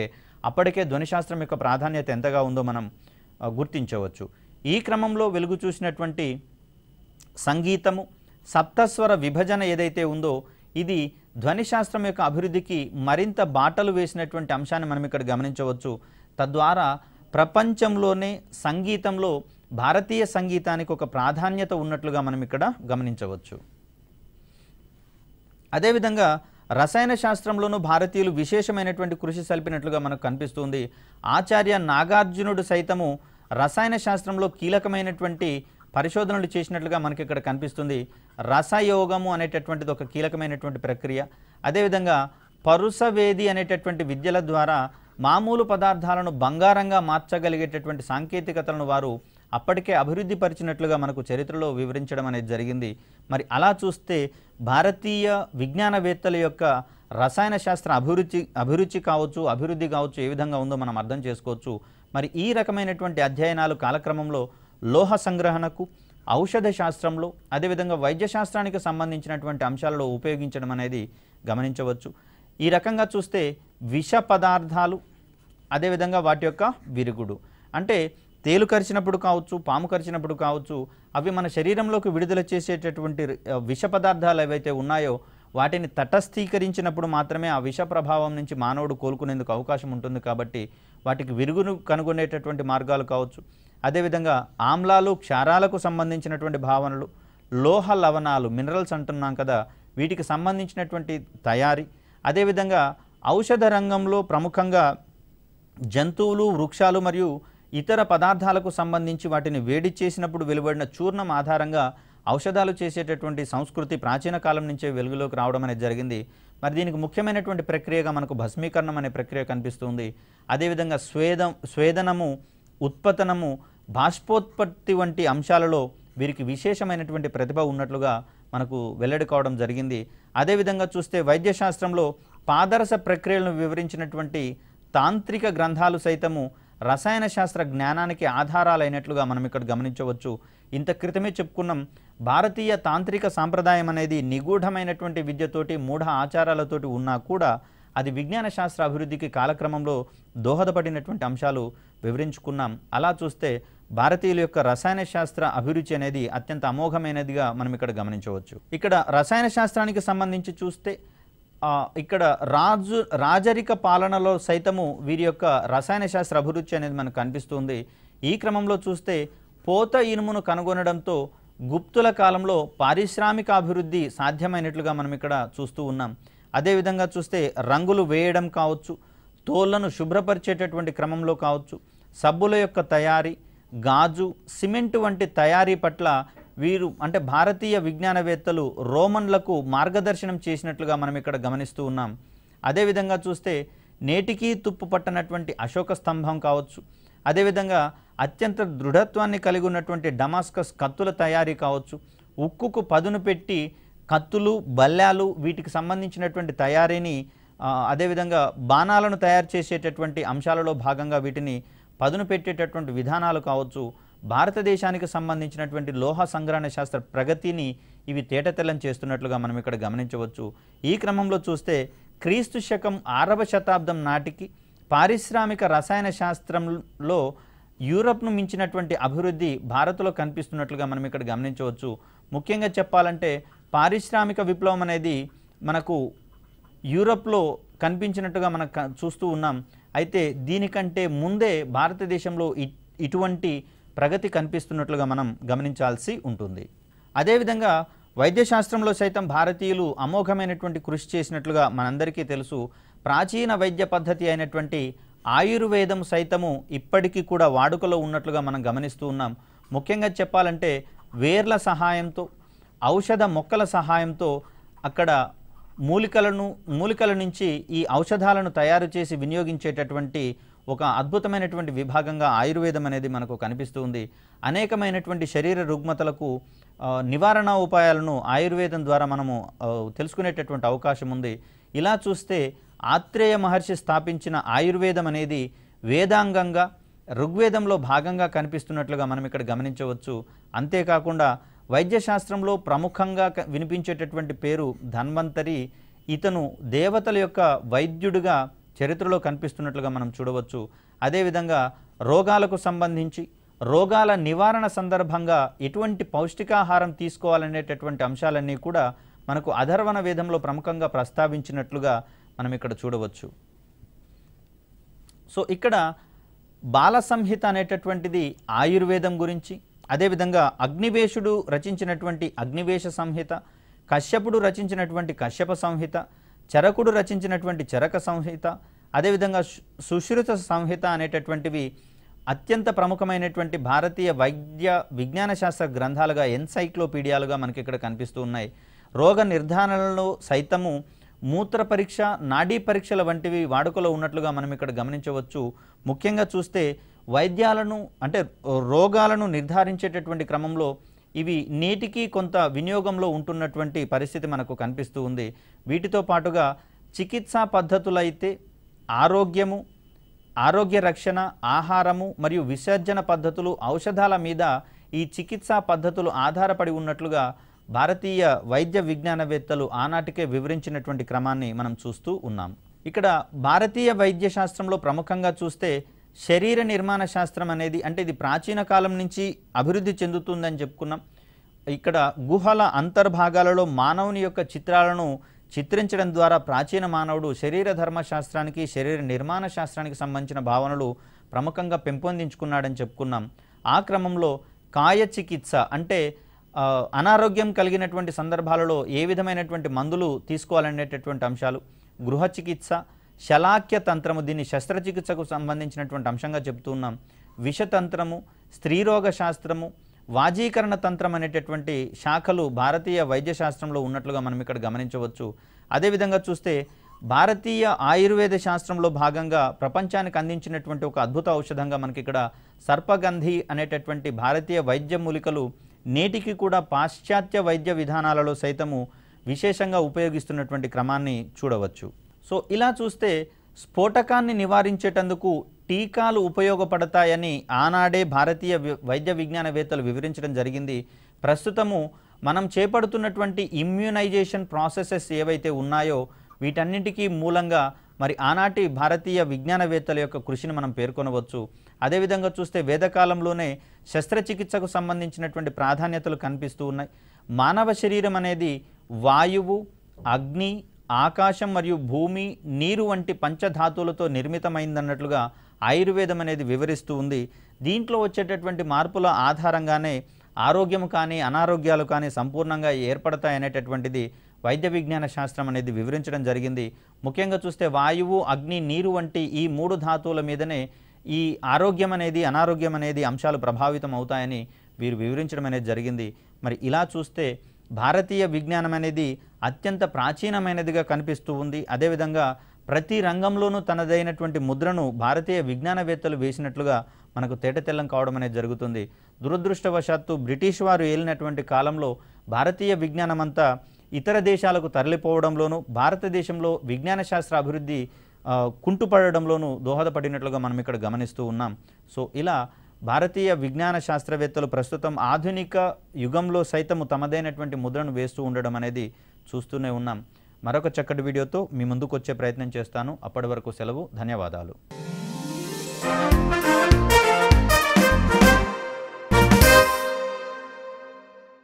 S1: అప్పటికే ధ్వనిశాస్త్రం యొక్క ప్రాధాన్యత ఎంతగా ఉందో మనం గుర్తించవచ్చు ఈ క్రమంలో వెలుగు చూసినటువంటి సంగీతము సప్తస్వర విభజన ఏదైతే ఉందో ఇది ధ్వనిశాస్త్రం యొక్క అభివృద్ధికి మరింత బాటలు వేసినటువంటి అంశాన్ని మనం ఇక్కడ గమనించవచ్చు తద్వారా ప్రపంచంలోనే సంగీతంలో భారతీయ సంగీతానికి ఒక ప్రాధాన్యత ఉన్నట్లుగా మనం ఇక్కడ గమనించవచ్చు అదేవిధంగా రసాయన శాస్త్రంలోనూ భారతీయులు విశేషమైనటువంటి కృషి సలిపినట్లుగా మనకు కనిపిస్తుంది ఆచార్య నాగార్జునుడు సైతము రసాయన శాస్త్రంలో కీలకమైనటువంటి పరిశోధనలు చేసినట్లుగా మనకి ఇక్కడ కనిపిస్తుంది రసయోగము అనేటటువంటిది ఒక కీలకమైనటువంటి ప్రక్రియ అదేవిధంగా పరుసవేది అనేటటువంటి విద్యల ద్వారా మామూలు పదార్థాలను బంగారంగా మార్చగలిగేటటువంటి సాంకేతికతలను వారు అప్పటికే అభివృద్ధి పరిచినట్లుగా మనకు చరిత్రలో వివరించడం అనేది జరిగింది మరి అలా చూస్తే భారతీయ విజ్ఞానవేత్తల యొక్క రసాయన శాస్త్ర అభిరుచి అభిరుచి కావచ్చు అభివృద్ధి కావచ్చు ఏ విధంగా ఉందో మనం అర్థం చేసుకోవచ్చు మరి ఈ రకమైనటువంటి అధ్యయనాలు కాలక్రమంలో లోహ సంగ్రహణకు ఔషధ శాస్త్రంలో అదేవిధంగా వైద్య శాస్త్రానికి సంబంధించినటువంటి అంశాలలో ఉపయోగించడం అనేది గమనించవచ్చు ఈ రకంగా చూస్తే విష పదార్థాలు అదేవిధంగా వాటి యొక్క విరుగుడు అంటే తేలు కరిచినప్పుడు కావచ్చు పాము కరిచినప్పుడు కావచ్చు అవి మన శరీరంలోకి విడుదల చేసేటటువంటి విష పదార్థాలు ఏవైతే ఉన్నాయో వాటిని తటస్థీకరించినప్పుడు మాత్రమే ఆ విష ప్రభావం నుంచి మానవుడు కోలుకునేందుకు అవకాశం ఉంటుంది కాబట్టి వాటికి విరుగును కనుగొనేటటువంటి మార్గాలు కావచ్చు అదేవిధంగా ఆమ్లాలు క్షారాలకు సంబంధించినటువంటి భావనలు లోహ లవణాలు మినరల్స్ అంటున్నాం కదా వీటికి సంబంధించినటువంటి తయారీ అదేవిధంగా ఔషధ రంగంలో ప్రముఖంగా జంతువులు వృక్షాలు మరియు ఇతర పదార్థాలకు సంబంధించి వాటిని వేడి చేసినప్పుడు వెలువడిన చూర్ణం ఆధారంగా ఔషధాలు చేసేటటువంటి సంస్కృతి ప్రాచీన కాలం నుంచే వెలుగులోకి రావడం అనేది జరిగింది మరి దీనికి ముఖ్యమైనటువంటి ప్రక్రియగా మనకు భస్మీకరణం అనే ప్రక్రియ కనిపిస్తుంది అదేవిధంగా స్వేదం స్వేదనము ఉత్పతనము బాష్పోత్పత్తి వంటి అంశాలలో వీరికి విశేషమైనటువంటి ప్రతిభ ఉన్నట్లుగా మనకు వెల్లడి కావడం జరిగింది అదేవిధంగా చూస్తే వైద్యశాస్త్రంలో పాదరస ప్రక్రియలను వివరించినటువంటి తాంత్రిక గ్రంథాలు సైతము రసాయన శాస్త్ర జ్ఞానానికి ఆధారాలైనట్లుగా మనం ఇక్కడ గమనించవచ్చు ఇంత క్రితమే చెప్పుకున్నాం భారతీయ తాంత్రిక సాంప్రదాయం అనేది నిగూఢమైనటువంటి విద్యతోటి మూఢ ఆచారాలతోటి ఉన్నా కూడా అది విజ్ఞాన శాస్త్ర అభివృద్ధికి కాలక్రమంలో దోహదపడినటువంటి అంశాలు వివరించుకున్నాం అలా చూస్తే భారతీయుల యొక్క రసాయన శాస్త్ర అభిరుచి అనేది అత్యంత అమోఘమైనదిగా మనం ఇక్కడ గమనించవచ్చు ఇక్కడ రసాయన శాస్త్రానికి సంబంధించి చూస్తే ఇక్కడ రాజు రాజరిక పాలనలో సైతము వీరి యొక్క రసాయన శాస్త్ర అభిరుచి అనేది మనకు కనిపిస్తుంది ఈ క్రమంలో చూస్తే పోత ఇనుమును కనుగొనడంతో గుప్తుల కాలంలో పారిశ్రామిక అభివృద్ధి సాధ్యమైనట్లుగా మనం ఇక్కడ చూస్తూ ఉన్నాం అదేవిధంగా చూస్తే రంగులు వేయడం కావచ్చు తోళ్లను శుభ్రపరిచేటటువంటి క్రమంలో కావచ్చు సబ్బుల యొక్క తయారీ గాజు సిమెంట్ వంటి తయారీ పట్ల వీరు అంటే భారతీయ విజ్ఞానవేత్తలు రోమన్లకు మార్గదర్శనం చేసినట్లుగా మనం ఇక్కడ గమనిస్తూ ఉన్నాం అదేవిధంగా చూస్తే నేటికీ తుప్పు పట్టనటువంటి అశోక స్తంభం కావచ్చు అదేవిధంగా అత్యంత దృఢత్వాన్ని కలిగి ఉన్నటువంటి డమాస్కస్ కత్తుల తయారీ కావచ్చు ఉక్కుకు పదును పెట్టి కత్తులు బల్లాలు వీటికి సంబంధించినటువంటి తయారీని అదేవిధంగా బాణాలను తయారు చేసేటటువంటి అంశాలలో భాగంగా వీటిని పదును పెట్టేటటువంటి విధానాలు కావచ్చు భారతదేశానికి సంబంధించినటువంటి లోహ సంగ్రహణ శాస్త్ర ప్రగతిని ఇవి తేటతెల్లం చేస్తున్నట్లుగా మనం ఇక్కడ గమనించవచ్చు ఈ క్రమంలో చూస్తే క్రీస్తు శకం ఆరవ శతాబ్దం నాటికి పారిశ్రామిక రసాయన శాస్త్రంలో యూరప్ను మించినటువంటి అభివృద్ధి భారత్లో కనిపిస్తున్నట్లుగా మనం ఇక్కడ గమనించవచ్చు ముఖ్యంగా చెప్పాలంటే పారిశ్రామిక విప్లవం అనేది మనకు యూరప్లో కనిపించినట్టుగా మనం చూస్తూ ఉన్నాం అయితే దీనికంటే ముందే భారతదేశంలో ఇటువంటి ప్రగతి కనిపిస్తున్నట్లుగా మనం గమనించాల్సి ఉంటుంది అదేవిధంగా వైద్యశాస్త్రంలో సైతం భారతీయులు అమోఘమైనటువంటి కృషి చేసినట్లుగా మనందరికీ తెలుసు ప్రాచీన వైద్య పద్ధతి అయినటువంటి ఆయుర్వేదం సైతము ఇప్పటికీ కూడా వాడుకలో ఉన్నట్లుగా మనం గమనిస్తూ ఉన్నాం ముఖ్యంగా చెప్పాలంటే వేర్ల సహాయంతో ఔషధ మొక్కల సహాయంతో అక్కడ మూలికలను మూలికల నుంచి ఈ ఔషధాలను తయారు చేసి వినియోగించేటటువంటి ఒక అద్భుతమైనటువంటి విభాగంగా ఆయుర్వేదం అనేది మనకు కనిపిస్తుంది అనేకమైనటువంటి శరీర రుగ్మతలకు నివారణ ఉపాయాలను ఆయుర్వేదం ద్వారా మనము తెలుసుకునేటటువంటి అవకాశం ఉంది ఇలా చూస్తే ఆత్రేయ మహర్షి స్థాపించిన ఆయుర్వేదం అనేది వేదాంగంగా ఋగ్వేదంలో భాగంగా కనిపిస్తున్నట్లుగా మనం ఇక్కడ గమనించవచ్చు అంతేకాకుండా వైద్యశాస్త్రంలో ప్రముఖంగా వినిపించేటటువంటి పేరు ధన్వంతరి ఇతను దేవతల యొక్క వైద్యుడిగా చరిత్రలో కనిపిస్తున్నట్లుగా మనం చూడవచ్చు అదేవిధంగా రోగాలకు సంబంధించి రోగాల నివారణ సందర్భంగా ఎటువంటి పౌష్టికాహారం తీసుకోవాలనేటటువంటి అంశాలన్నీ కూడా మనకు అధర్వణ వేదంలో ప్రముఖంగా ప్రస్తావించినట్లుగా మనం ఇక్కడ చూడవచ్చు సో ఇక్కడ బాల సంహిత అనేటటువంటిది ఆయుర్వేదం గురించి అదేవిధంగా అగ్నివేశుడు రచించినటువంటి అగ్నివేశ సంహిత కశ్యపుడు రచించినటువంటి కశ్యప సంహిత చరకుడు రచించినటువంటి చరక సంహిత అదేవిధంగా సుశ్రుత సంహిత అనేటటువంటివి అత్యంత ప్రముఖమైనటువంటి భారతీయ వైద్య విజ్ఞాన శాస్త్ర గ్రంథాలుగా ఎన్సైక్లోపీడియాలుగా మనకి ఇక్కడ కనిపిస్తూ ఉన్నాయి రోగ నిర్ధారణలో సైతము మూత్ర పరీక్ష నాడీ పరీక్షల వంటివి వాడుకలో ఉన్నట్లుగా మనం ఇక్కడ గమనించవచ్చు ముఖ్యంగా చూస్తే వైద్యాలను అంటే రోగాలను నిర్ధారించేటటువంటి క్రమంలో ఇవి నేటికి కొంత వినియోగంలో ఉంటున్నటువంటి పరిస్థితి మనకు కనిపిస్తూ ఉంది వీటితో పాటుగా చికిత్సా పద్ధతులైతే ఆరోగ్యము ఆరోగ్య రక్షణ ఆహారము మరియు విసర్జన పద్ధతులు ఔషధాల మీద ఈ చికిత్సా పద్ధతులు ఆధారపడి ఉన్నట్లుగా భారతీయ వైద్య విజ్ఞానవేత్తలు ఆనాటికే వివరించినటువంటి క్రమాన్ని మనం చూస్తూ ఉన్నాం ఇక్కడ భారతీయ వైద్య శాస్త్రంలో ప్రముఖంగా చూస్తే శరీర నిర్మాణ శాస్త్రం అనేది అంటే ఇది ప్రాచీన కాలం నుంచి అభివృద్ధి చెందుతుందని చెప్పుకున్నాం ఇక్కడ గుహల అంతర్భాగాలలో మానవుని యొక్క చిత్రాలను చిత్రించడం ద్వారా ప్రాచీన మానవుడు శరీర ధర్మశాస్త్రానికి శరీర నిర్మాణ శాస్త్రానికి సంబంధించిన భావనలు ప్రముఖంగా పెంపొందించుకున్నాడని చెప్పుకున్నాం ఆ క్రమంలో కాయ చికిత్స అంటే అనారోగ్యం కలిగినటువంటి సందర్భాలలో ఏ విధమైనటువంటి మందులు తీసుకోవాలనేటటువంటి అంశాలు గృహ చికిత్స శలాఖ్య తంత్రము దీన్ని శస్త్రచికిత్సకు సంబంధించినటువంటి అంశంగా చెబుతున్నాం విషతంత్రము స్త్రీరోగ శాస్త్రము వాజీకరణ తంత్రం అనేటటువంటి శాఖలు భారతీయ వైద్య శాస్త్రంలో ఉన్నట్లుగా మనం ఇక్కడ గమనించవచ్చు అదేవిధంగా చూస్తే భారతీయ ఆయుర్వేద శాస్త్రంలో భాగంగా ప్రపంచానికి అందించినటువంటి ఒక అద్భుత ఔషధంగా మనకి ఇక్కడ సర్పగంధి అనేటటువంటి భారతీయ వైద్య మూలికలు నేటికి కూడా పాశ్చాత్య వైద్య విధానాలలో సైతము విశేషంగా ఉపయోగిస్తున్నటువంటి క్రమాన్ని చూడవచ్చు సో ఇలా చూస్తే స్ఫోటకాన్ని నివారించేటందుకు టీకాలు ఉపయోగపడతాయని ఆనాడే భారతీయ వైద్య విజ్ఞానవేత్తలు వివరించడం జరిగింది ప్రస్తుతము మనం చేపడుతున్నటువంటి ఇమ్యూనైజేషన్ ప్రాసెసెస్ ఏవైతే ఉన్నాయో వీటన్నిటికీ మూలంగా మరి ఆనాటి భారతీయ విజ్ఞానవేత్తల యొక్క కృషిని మనం పేర్కొనవచ్చు అదేవిధంగా చూస్తే వేదకాలంలోనే శస్త్రచికిత్సకు సంబంధించినటువంటి ప్రాధాన్యతలు కనిపిస్తూ ఉన్నాయి మానవ శరీరం అనేది వాయువు అగ్ని ఆకాశం మరియు భూమి నీరు వంటి పంచధాతువులతో నిర్మితమైందన్నట్లుగా ఆయుర్వేదం అనేది వివరిస్తూ ఉంది దీంట్లో వచ్చేటటువంటి మార్పుల ఆధారంగానే ఆరోగ్యం కానీ అనారోగ్యాలు కానీ సంపూర్ణంగా ఏర్పడతాయనేటటువంటిది వైద్య విజ్ఞాన శాస్త్రం అనేది వివరించడం జరిగింది ముఖ్యంగా చూస్తే వాయువు అగ్ని నీరు వంటి ఈ మూడు ధాతువుల మీదనే ఈ ఆరోగ్యం అనేది అనారోగ్యం అనేది అంశాలు ప్రభావితం అవుతాయని వీరు వివరించడం అనేది జరిగింది మరి ఇలా చూస్తే భారతీయ విజ్ఞానం అనేది అత్యంత ప్రాచీనమైనదిగా కనిపిస్తూ ఉంది అదేవిధంగా ప్రతి రంగంలోనూ తనదైనటువంటి ముద్రను భారతీయ విజ్ఞానవేత్తలు వేసినట్లుగా మనకు తేటతెల్లం కావడం అనేది జరుగుతుంది దురదృష్టవశాత్తు బ్రిటిష్ వారు ఏలినటువంటి కాలంలో భారతీయ విజ్ఞానం అంతా ఇతర దేశాలకు తరలిపోవడంలోనూ భారతదేశంలో విజ్ఞాన శాస్త్ర అభివృద్ధి కుంటుపడడంలోనూ దోహదపడినట్లుగా మనం ఇక్కడ గమనిస్తూ ఉన్నాం సో ఇలా భారతీయ విజ్ఞాన శాస్త్రవేత్తలు ప్రస్తుతం ఆధునిక యుగంలో సైతము తమదైనటువంటి ముద్రను వేస్తూ ఉండడం అనేది చూస్తూనే ఉన్నాం మరొక చక్కటి వీడియోతో మీ ముందుకు వచ్చే ప్రయత్నం చేస్తాను అప్పటి వరకు సెలవు ధన్యవాదాలు